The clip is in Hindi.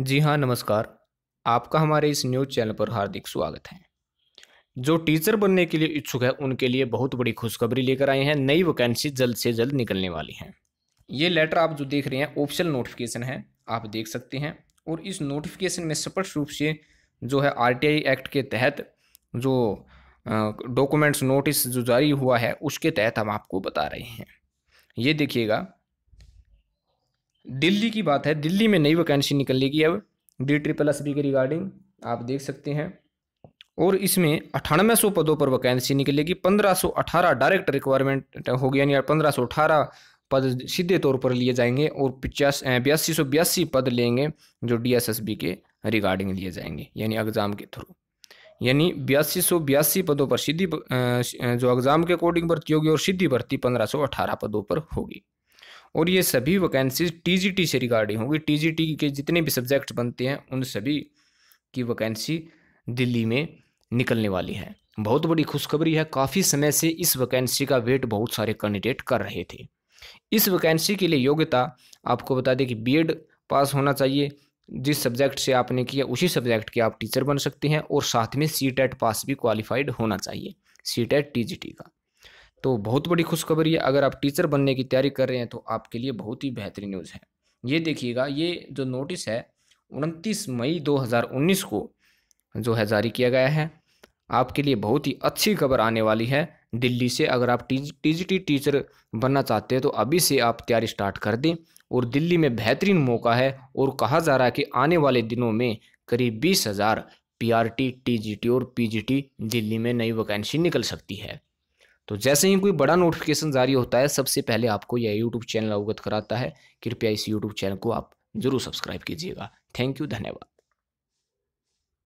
जी हाँ नमस्कार आपका हमारे इस न्यूज़ चैनल पर हार्दिक स्वागत है जो टीचर बनने के लिए इच्छुक है उनके लिए बहुत बड़ी खुशखबरी लेकर आए हैं नई वैकेंसी जल्द से जल्द निकलने वाली है ये लेटर आप जो देख रहे हैं ऑप्शनल नोटिफिकेशन है आप देख सकते हैं और इस नोटिफिकेशन में स्पष्ट रूप से जो है आर एक्ट के तहत जो डॉक्यूमेंट्स नोटिस जो जारी हुआ है उसके तहत हम आपको बता रहे हैं ये देखिएगा दिल्ली की बात है दिल्ली में नई वैकेंसी निकलेगी अब डी ट्रिपल एस बी के रिगार्डिंग आप देख सकते हैं और इसमें अठानवे सौ पदों पर वैकेंसी निकलेगी पंद्रह सौ अठारह डायरेक्ट रिक्वायरमेंट होगी यानी पंद्रह सौ अठारह पद सीधे तौर पर लिए जाएंगे और पचास बयासी सौ बयासी पद लेंगे जो डी एस एस बी के रिगार्डिंग लिए जाएंगे यानी एग्ज़ाम के थ्रू यानी बयासी सौ बयासी पदों पर सीधी जो एग्ज़ाम के अकॉर्डिंग भर्ती होगी और सीधी भर्ती पंद्रह सौ अठारह पदों पर होगी और ये सभी वैकेंसीज टीजीटी से रिगार्डिंग होंगी टीजीटी के जितने भी सब्जेक्ट बनते हैं उन सभी की वैकेंसी दिल्ली में निकलने वाली है बहुत बड़ी खुशखबरी है काफ़ी समय से इस वैकेंसी का वेट बहुत सारे कैंडिडेट कर रहे थे इस वैकेंसी के लिए योग्यता आपको बता दें कि बीएड पास होना चाहिए जिस सब्जेक्ट से आपने किया उसी सब्जेक्ट के आप टीचर बन सकते हैं और साथ में सी टेट पास भी क्वालिफाइड होना चाहिए सी टेट टी का तो बहुत बड़ी खुशखबरी है अगर आप टीचर बनने की तैयारी कर रहे हैं तो आपके लिए बहुत ही बेहतरीन न्यूज़ है ये देखिएगा ये जो नोटिस है उनतीस मई 2019 को जो है जारी किया गया है आपके लिए बहुत ही अच्छी खबर आने वाली है दिल्ली से अगर आप टी टी टीचर बनना चाहते हैं तो अभी से आप तैयारी स्टार्ट कर दें और दिल्ली में बेहतरीन मौका है और कहा जा रहा है कि आने वाले दिनों में करीब बीस हज़ार P R T T G T और पी जी टी दिल्ली में नई वैकेंसी निकल सकती है तो जैसे ही कोई बड़ा नोटिफिकेशन जारी होता है सबसे पहले आपको यह यूट्यूब चैनल अवगत कराता है कृपया इस यूट्यूब चैनल को आप जरूर सब्सक्राइब कीजिएगा थैंक यू धन्यवाद